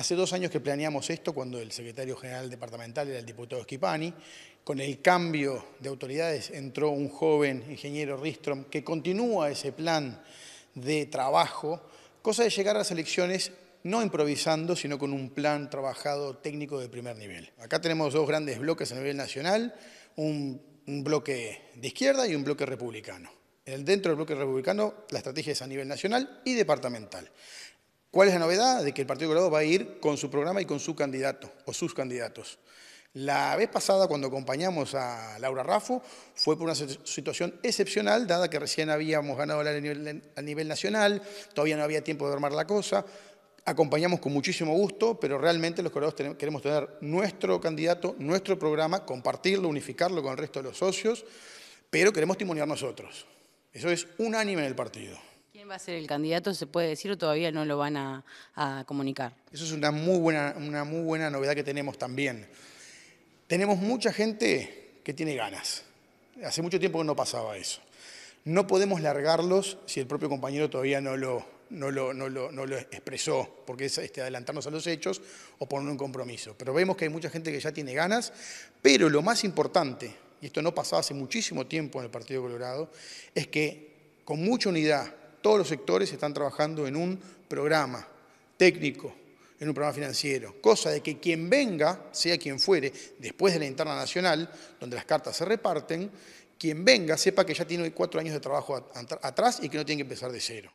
Hace dos años que planeamos esto, cuando el secretario general departamental era el diputado Schipani. Con el cambio de autoridades entró un joven ingeniero Ristrom que continúa ese plan de trabajo, cosa de llegar a las elecciones no improvisando, sino con un plan trabajado técnico de primer nivel. Acá tenemos dos grandes bloques a nivel nacional, un, bloque de izquierda y un bloque republicano. Dentro del bloque republicano, la estrategia es a nivel nacional y departamental. ¿Cuál es la novedad? De que el Partido Colorado va a ir con su programa y con su candidato o sus candidatos. La vez pasada, cuando acompañamos a Laura Raffo, fue por una situación excepcional, dada que recién habíamos ganado a nivel, a nivel nacional, todavía no había tiempo de armar la cosa. Acompañamos con muchísimo gusto, pero realmente los colorados queremos tener nuestro candidato, nuestro programa, compartirlo, unificarlo con el resto de los socios, pero queremos timonear nosotros. Eso es unánime en el partido. ¿Quién va a ser el candidato? ¿Se puede decir o todavía no lo van a, comunicar? Eso es una muy, buena, una muy buena novedad que tenemos también. Tenemos mucha gente que tiene ganas. Hace mucho tiempo que no pasaba eso. No podemos largarlos si el propio compañero todavía no lo, lo, lo, expresó, porque es este, adelantarnos a los hechos o poner un compromiso. Pero vemos que hay mucha gente que ya tiene ganas, pero lo más importante, y esto no pasaba hace muchísimo tiempo en el Partido Colorado, es que con mucha unidad, todos los sectores están trabajando en un programa técnico, en un programa financiero, cosa de que quien venga, sea quien fuere, después de la interna nacional, donde las cartas se reparten, quien venga sepa que ya tiene cuatro años de trabajo atrás y que no tiene que empezar de cero.